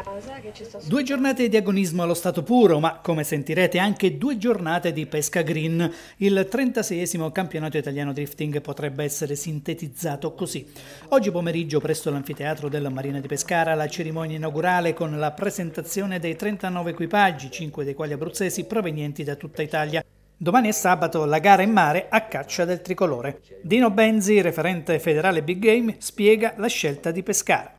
casa che ci sta su. Due giornate di agonismo allo stato puro, ma come sentirete anche due giornate di pesca green. Il 36 campionato italiano drifting potrebbe essere sintetizzato così. Oggi pomeriggio presso l'anfiteatro della Marina di Pescara la cerimonia inaugurale con la presentazione dei 39 equipaggi, 5 dei quali abruzzesi provenienti da tutta Italia. Domani è sabato la gara in mare a caccia del tricolore. Dino Benzi, referente federale Big Game, spiega la scelta di Pescara.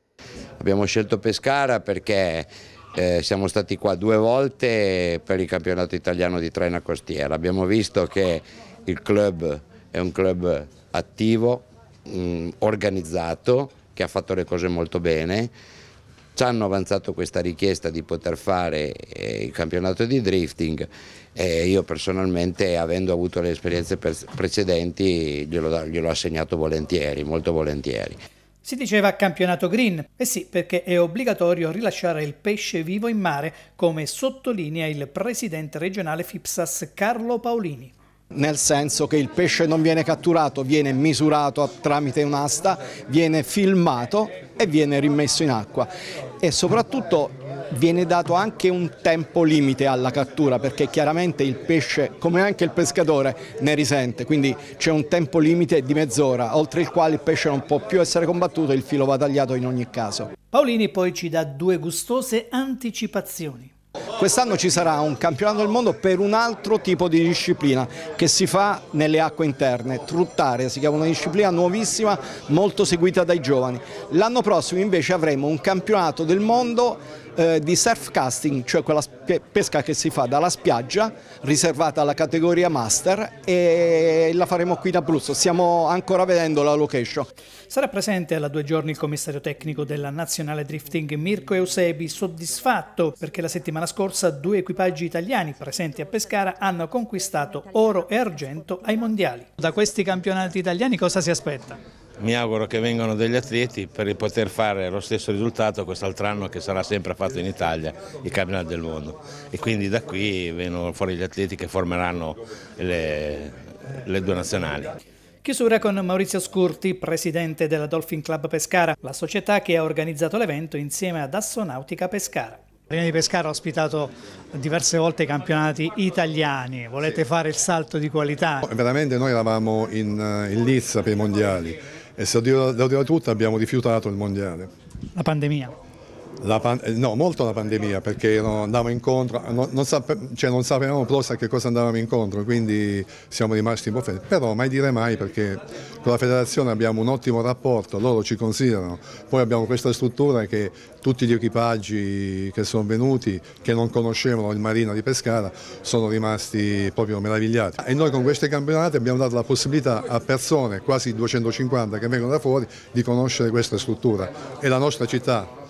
Abbiamo scelto Pescara perché eh, siamo stati qua due volte per il campionato italiano di trena costiera. Abbiamo visto che il club è un club attivo, mh, mm, organizzato, che ha fatto le cose molto bene. Ci hanno avanzato questa richiesta di poter fare eh, il campionato di drifting e io personalmente, avendo avuto le esperienze precedenti, glielo, glielo ho assegnato volentieri, molto volentieri. Si diceva campionato green, e eh sì, perché è obbligatorio rilasciare il pesce vivo in mare, come sottolinea il presidente regionale FIPSAS Carlo Paolini nel senso che il pesce non viene catturato, viene misurato tramite un'asta, viene filmato e viene rimesso in acqua e soprattutto viene dato anche un tempo limite alla cattura perché chiaramente il pesce, come anche il pescatore, ne risente, quindi c'è un tempo limite di mezz'ora, oltre il quale il pesce non può più essere combattuto e il filo va tagliato in ogni caso. Paolini poi ci dà due gustose anticipazioni. Quest'anno ci sarà un campionato del mondo per un altro tipo di disciplina che si fa nelle acque interne, truttare, si chiama una disciplina nuovissima, molto seguita dai giovani. L'anno prossimo invece avremo un campionato del mondo eh, di surf casting, cioè quella pesca che si fa dalla spiaggia riservata alla categoria master e la faremo qui in Abruzzo, stiamo ancora vedendo la location. Sarà presente alla due giorni il commissario tecnico della nazionale drifting Mirko Eusebi, soddisfatto perché la settimana scorsa due equipaggi italiani presenti a Pescara hanno conquistato oro e argento ai mondiali. Da questi campionati italiani cosa si aspetta? mi auguro che vengano degli atleti per poter fare lo stesso risultato quest'altro anno che sarà sempre fatto in Italia, i campionati del mondo. E quindi da qui vengono fuori gli atleti che formeranno le, le due nazionali. Chiusura con Maurizio Scurti, presidente della Dolphin Club Pescara, la società che ha organizzato l'evento insieme ad Assonautica Pescara. Marina di Pescara ha ospitato diverse volte i campionati italiani, volete fare il salto di qualità? Veramente noi eravamo in, eh, in lizza per i mondiali, e se devo dire la verità, abbiamo rifiutato il mondiale. La pandemia? Eh, no, molto la pandemia perché andavamo incontro, non, non, sape, cioè non sapevamo a che cosa andavamo incontro, quindi siamo rimasti un po' fermi. Però mai dire mai perché con la federazione abbiamo un ottimo rapporto, loro ci considerano. Poi abbiamo questa struttura che tutti gli equipaggi che sono venuti, che non conoscevano il marino di Pescara, sono rimasti proprio meravigliati. E noi con queste campionate abbiamo dato la possibilità a persone, quasi 250 che vengono da fuori, di conoscere questa struttura. E la nostra città